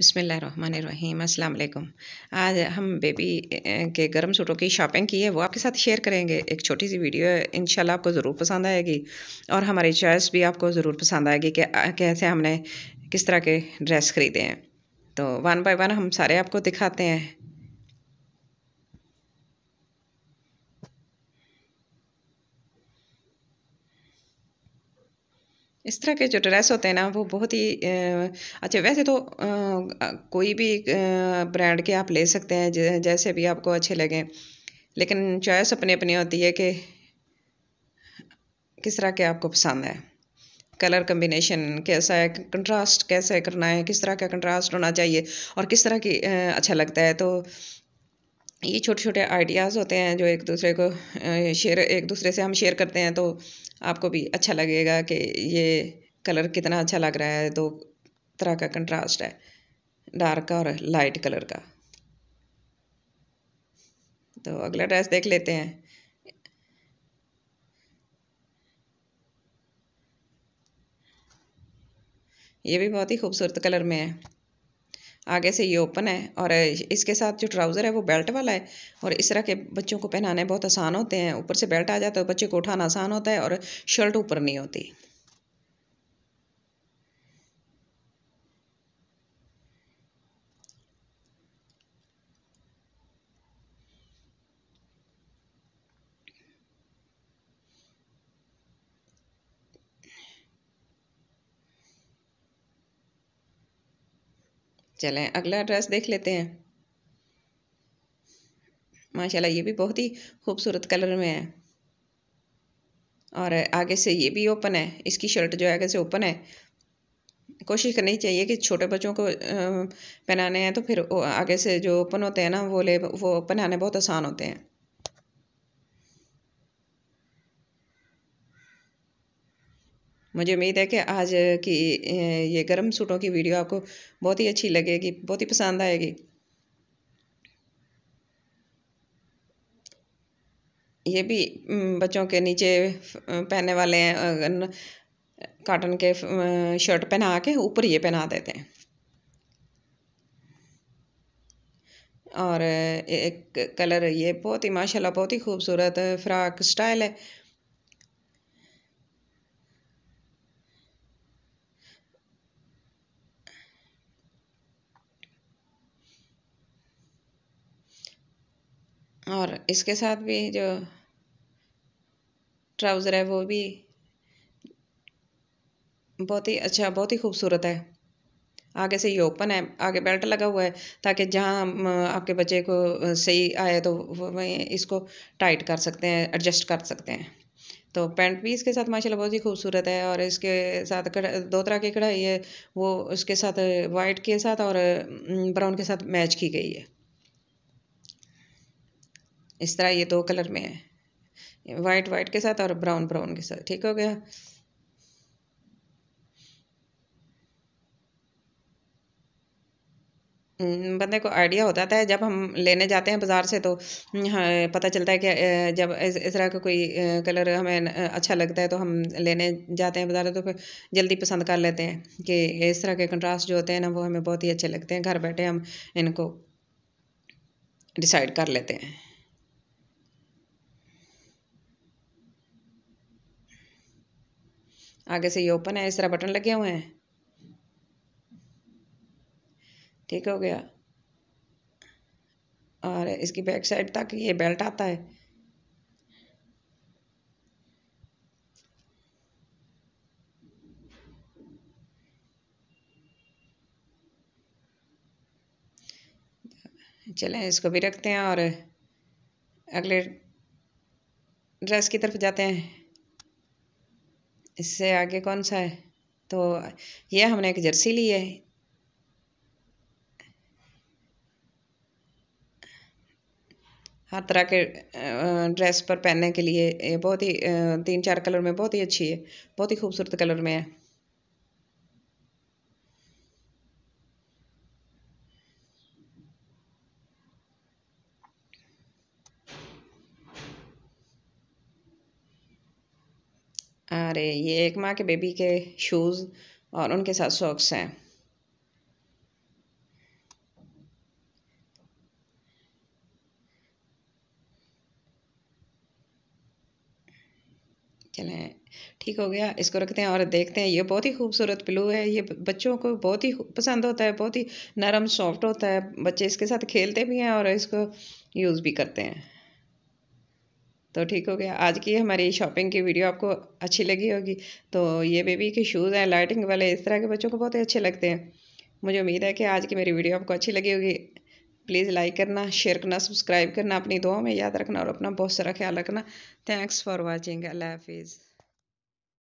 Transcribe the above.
बिसमीम अल्लाम आज हम बेबी के गर्म सूटों की शॉपिंग की है वो आपके साथ शेयर करेंगे एक छोटी सी वीडियो है इन आपको ज़रूर पसंद आएगी और हमारी चॉइस भी आपको ज़रूर पसंद आएगी कि कैसे हमने किस तरह के ड्रेस ख़रीदे हैं तो वन बाय वन हम सारे आपको दिखाते हैं इस तरह के जो ड्रेस होते हैं ना वो बहुत ही अच्छे वैसे तो आ, कोई भी ब्रांड के आप ले सकते हैं जैसे भी आपको अच्छे लगें लेकिन चॉइस अपनी अपनी होती है कि किस तरह के आपको पसंद है कलर कम्बिनेशन कैसा है कंट्रास्ट कैसे करना है किस तरह का कंट्रास्ट होना चाहिए और किस तरह की अच्छा लगता है तो ये छोटे छोटे आइडियाज़ होते हैं जो एक दूसरे को शेयर एक दूसरे से हम शेयर करते हैं तो आपको भी अच्छा लगेगा कि ये कलर कितना अच्छा लग रहा है दो तरह का कंट्रास्ट है डार्क और लाइट कलर का तो अगला ड्रेस देख लेते हैं ये भी बहुत ही खूबसूरत कलर में है आगे से ये ओपन है और इसके साथ जो ट्राउज़र है वो बेल्ट वाला है और इस तरह के बच्चों को पहनाने बहुत आसान होते हैं ऊपर से बेल्ट आ जाता है तो बच्चे को उठाना आसान होता है और शर्ट ऊपर नहीं होती चलें अगला ड्रेस देख लेते हैं माशाल्लाह ये भी बहुत ही खूबसूरत कलर में है और आगे से ये भी ओपन है इसकी शर्ट जो आगे से ओपन है कोशिश करनी चाहिए कि छोटे बच्चों को पहनाने हैं तो फिर आगे से जो ओपन होते हैं ना वो ले वो पहनाने बहुत आसान होते हैं मुझे उम्मीद है कि आज की ये गर्म सूटों की वीडियो आपको बहुत ही अच्छी लगेगी बहुत ही पसंद आएगी ये भी बच्चों के नीचे पहनने वाले हैं काटन के शर्ट पहना के ऊपर ये पहना देते हैं और एक कलर ये बहुत ही माशाल्लाह बहुत ही खूबसूरत फ्राक स्टाइल है और इसके साथ भी जो ट्राउज़र है वो भी बहुत ही अच्छा बहुत ही खूबसूरत है आगे से ये ओपन है आगे बेल्ट लगा हुआ है ताकि जहाँ आपके बच्चे को सही आए तो वहीं इसको टाइट कर सकते हैं एडजस्ट कर सकते हैं तो पैंट भी इसके साथ माशाल्लाह बहुत ही खूबसूरत है और इसके साथ दो तरह की कढ़ाई है वो उसके साथ वाइट के साथ और ब्राउन के साथ मैच की गई है इस तरह ये दो कलर में है वाइट वाइट के साथ और ब्राउन ब्राउन के साथ ठीक हो गया हम्म, बंदे को आइडिया होता है जब हम लेने जाते हैं बाज़ार से तो हाँ, पता चलता है कि जब इस तरह का कोई कलर हमें अच्छा लगता है तो हम लेने जाते हैं बाज़ार तो फिर जल्दी पसंद कर लेते हैं कि इस तरह के कंट्रास्ट जो होते हैं ना वो हमें बहुत ही अच्छे लगते हैं घर बैठे हम इनको डिसाइड कर लेते हैं आगे से ये ओपन है इस तरह बटन लगे हुए हैं ठीक हो गया और इसकी बैक साइड तक ये बेल्ट आता है चलें इसको भी रखते हैं और अगले ड्रेस की तरफ जाते हैं इससे आगे कौन सा है तो ये हमने एक जर्सी ली है हर तरह के ड्रेस पर पहनने के लिए ये बहुत ही तीन चार कलर में बहुत ही अच्छी है बहुत ही खूबसूरत कलर में है अरे ये एक माँ के बेबी के शूज़ और उनके साथ सॉक्स हैं चलें ठीक हो गया इसको रखते हैं और देखते हैं ये बहुत ही खूबसूरत पिलू है ये बच्चों को बहुत ही पसंद होता है बहुत ही नरम सॉफ्ट होता है बच्चे इसके साथ खेलते भी हैं और इसको यूज़ भी करते हैं तो ठीक हो गया आज की हमारी शॉपिंग की वीडियो आपको अच्छी लगी होगी तो ये बेबी के शूज़ हैं लाइटिंग वाले इस तरह के बच्चों को बहुत ही अच्छे लगते हैं मुझे उम्मीद है कि आज की मेरी वीडियो आपको अच्छी लगी होगी प्लीज़ लाइक करना शेयर करना सब्सक्राइब करना अपनी दुआ में याद रखना और अपना बहुत सारा ख्याल रखना थैंक्स फॉर वॉचिंग अल्लाह हाफिज़